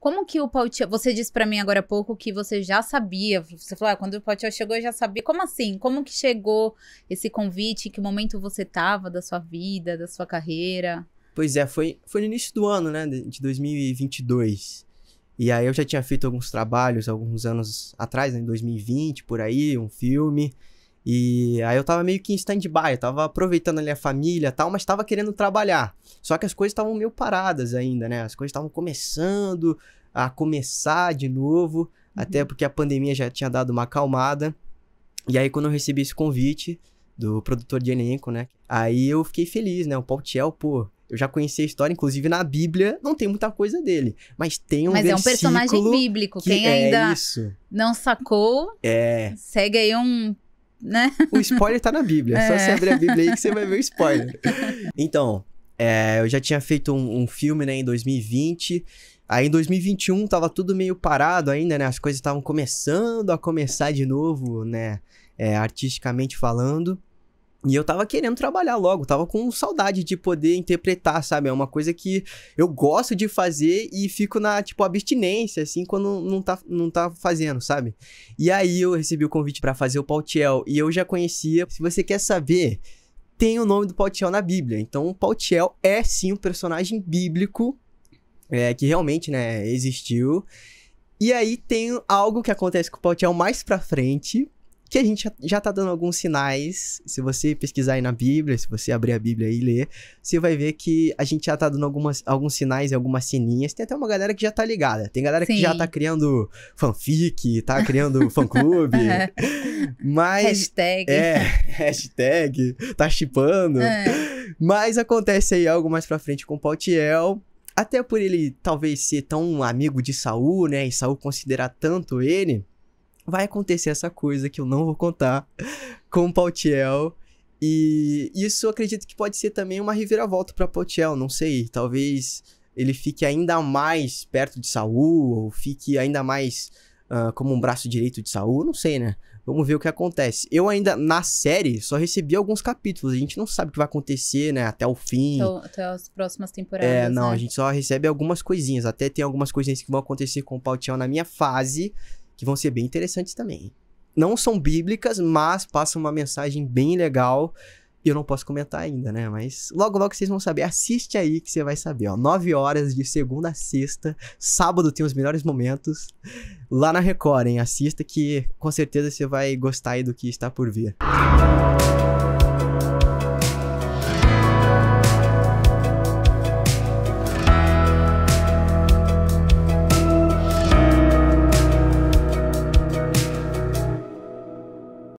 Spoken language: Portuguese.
Como que o Pautiel. Você disse para mim agora há pouco que você já sabia. Você falou, ah, quando o Pautiel chegou, eu já sabia. Como assim? Como que chegou esse convite? Em que momento você tava da sua vida, da sua carreira? Pois é, foi, foi no início do ano, né? De 2022. E aí eu já tinha feito alguns trabalhos alguns anos atrás, né, em 2020, por aí, um filme. E aí eu tava meio que em stand-by, eu tava aproveitando ali a família tal, mas tava querendo trabalhar. Só que as coisas estavam meio paradas ainda, né? As coisas estavam começando a começar de novo, uhum. até porque a pandemia já tinha dado uma acalmada. E aí quando eu recebi esse convite do produtor de elenco, né? Aí eu fiquei feliz, né? O Paul Tiel, pô, eu já conheci a história, inclusive na Bíblia não tem muita coisa dele, mas tem um Mas é um personagem bíblico, que quem é ainda isso. não sacou, é... segue aí um né? O spoiler tá na Bíblia. É. Só você abrir a Bíblia aí que você vai ver o spoiler. Então, é, eu já tinha feito um, um, filme, né, em 2020. Aí em 2021 tava tudo meio parado ainda, né? As coisas estavam começando a começar de novo, né? É, artisticamente falando. E eu tava querendo trabalhar logo, tava com saudade de poder interpretar, sabe? É uma coisa que eu gosto de fazer e fico na, tipo, abstinência, assim, quando não tá, não tá fazendo, sabe? E aí eu recebi o convite para fazer o Pautiel e eu já conhecia. Se você quer saber, tem o nome do Pautiel na Bíblia. Então, o Pautiel é sim um personagem bíblico é, que realmente, né, existiu. E aí tem algo que acontece com o Pautiel mais pra frente, que a gente já, tá dando alguns sinais. Se você pesquisar aí na Bíblia, se você abrir a Bíblia e ler, você vai ver que a gente já tá dando algumas, alguns sinais e algumas sininhas. Tem até uma galera que já tá ligada. Tem galera Sim. que já tá criando fanfic, tá criando fã-clube. é. Mas. Hashtag. É, hashtag. Tá chipando. É. Mas acontece aí algo mais pra frente com o Pautiel até por ele talvez ser tão amigo de Saul, né? E Saul considerar tanto ele, vai acontecer essa coisa que eu não vou contar com o Pautiel. E isso eu acredito que pode ser também uma reviravolta para Pautiel, não sei. Talvez ele fique ainda mais perto de Saul, ou fique ainda mais uh, como um braço direito de Saul, não sei, né? Vamos ver o que acontece. Eu ainda, na série, só recebi alguns capítulos. A gente não sabe o que vai acontecer, né? Até o fim. Então, até as próximas temporadas. É, não, né? a gente só recebe algumas coisinhas. Até tem algumas coisinhas que vão acontecer com o Pautiel na minha fase que vão ser bem interessantes também. Não são bíblicas, mas passam uma mensagem bem legal. Eu não posso comentar ainda, né? Mas logo, logo vocês vão saber. Assiste aí que você vai saber, ó. 9 horas de segunda a sexta. Sábado tem os melhores momentos. Lá na Record, hein? Assista que com certeza você vai gostar aí do que está por vir. Música